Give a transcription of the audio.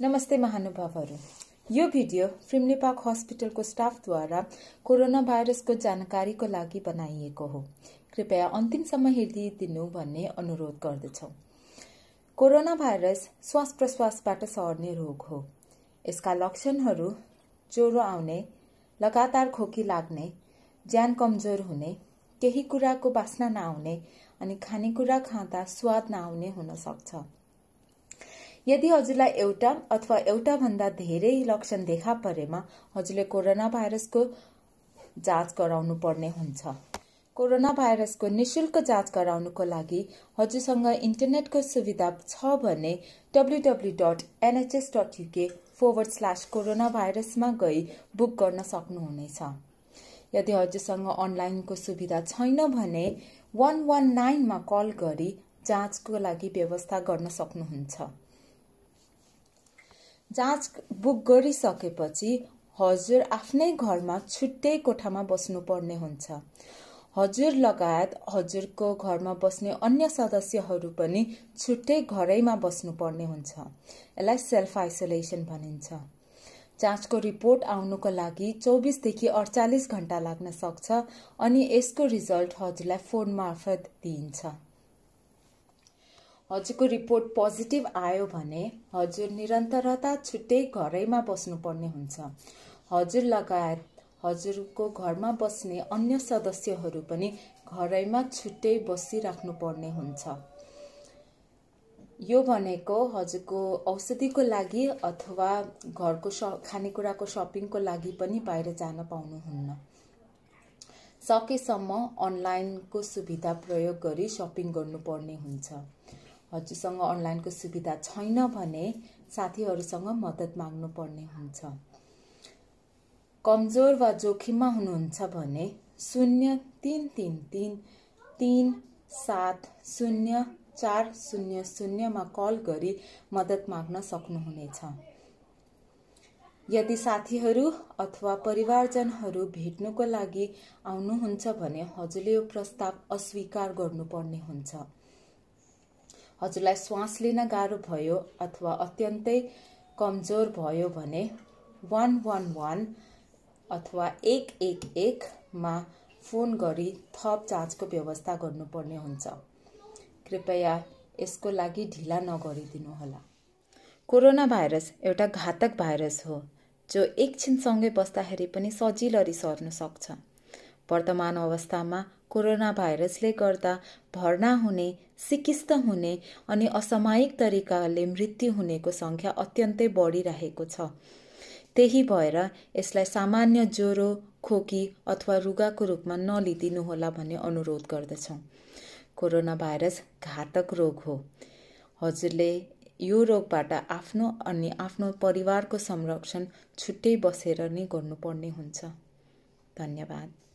नमस्ते महानुभावहरू यो भिडियो फ्रिम्ली हस्पिटलको स्टाफद्वारा कोरोना भाइरसको जानकारीको लागि बनाइएको हो कृपया अन्तिमसम्म हेरिदिनु भन्ने अनुरोध गर्दछौँ कोरोना भाइरस श्वास प्रश्वासबाट सर्ने रोग हो यसका लक्षणहरू ज्वरो आउने लगातार खोकी लाग्ने ज्यान कमजोर हुने केही कुराको बास्ना नआउने अनि खानेकुरा खाँदा स्वाद नआउने हुन सक्छ यदि हजुरलाई एउटा अथवा एउटा भन्दा धेरै लक्षण देखा परेमा हजुरले कोरोना भाइरसको जाँच गराउनु पर्ने हुन्छ कोरोना भाइरसको निशुल्क जाँच गराउनुको लागि हजुरसँग इन्टरनेटको सुविधा छ भने W dot NHS dot UK forward slash corona भाइरसमा गई बुक गर्न सक्नुहुनेछ यदि हजुरसँग अनलाइनको सुविधा छैन भने वान वान नाइनमा कल गरी जाँचको लागि व्यवस्था गर्न सक्नुहुन्छ जाँच बुक गरिसकेपछि हजुर आफ्नै घरमा छुट्टै कोठामा बस्नुपर्ने हुन्छ हजुर लगायत हजुरको घरमा बस्ने अन्य सदस्यहरू पनि छुट्टै घरैमा बस्नुपर्ने हुन्छ यसलाई सेल्फ आइसोलेसन भनिन्छ जाँचको रिपोर्ट आउनुको लागि चौबिसदेखि अडचालिस घन्टा लाग्न सक्छ अनि यसको रिजल्ट हजुरलाई फोन मार्फत दिइन्छ हजुरको रिपोर्ट पोजिटिभ आयो भने हजुर निरन्तरता छुट्टै घरैमा बस्नुपर्ने हुन्छ हजुर लगायत हजुरको घरमा बस्ने अन्य सदस्यहरू पनि घरैमा छुट्टै पर्ने हुन्छ यो भनेको हजुरको औषधिको लागि अथवा घरको स खानेकुराको सपिङको लागि पनि बाहिर जान पाउनुहुन्न सकेसम्म अनलाइनको सुविधा प्रयोग गरी सपिङ गर्नुपर्ने हुन्छ हजुरसँग अनलाइनको सुविधा छैन भने साथीहरूसँग मद्दत पर्ने हुन्छ कमजोर वा जोखिममा हुनुहुन्छ भने शून्य तिन तिन तिन तिन सात शून्य चार शून्य शून्यमा कल गरी मद्दत माग्न सक्नुहुनेछ यदि साथीहरू अथवा परिवारजनहरू भेट्नुको लागि आउनुहुन्छ भने हजुरले यो प्रस्ताव अस्वीकार गर्नुपर्ने हुन्छ हजुरलाई श्वास लिन गाह्रो भयो अथवा अत्यन्तै कमजोर भयो भने वान वान वान अथवा एक एक एकमा फोन गरी थप जाँचको व्यवस्था गर्नुपर्ने हुन्छ कृपया यसको लागि ढिला नगरिदिनुहोला कोरोना भाइरस एउटा घातक भाइरस हो जो एकछिनसँगै बस्दाखेरि पनि सजिलरी सर्न सक्छ वर्तमान अवस्थामा कोरोना भाइरसले गर्दा भर्ना हुने सिकिस्त हुने अनि असामयिक तरिकाले मृत्यु हुनेको सङ्ख्या अत्यन्तै बढिरहेको छ त्यही भएर यसलाई सामान्य ज्वरो खोकी अथवा रुगाको रूपमा नलिदिनुहोला भन्ने अनुरोध गर्दछौँ कोरोना भाइरस घातक रोग हो हजुरले यो रोगबाट आफ्नो अनि आफ्नो परिवारको संरक्षण छुट्टै बसेर नै गर्नुपर्ने हुन्छ धन्यवाद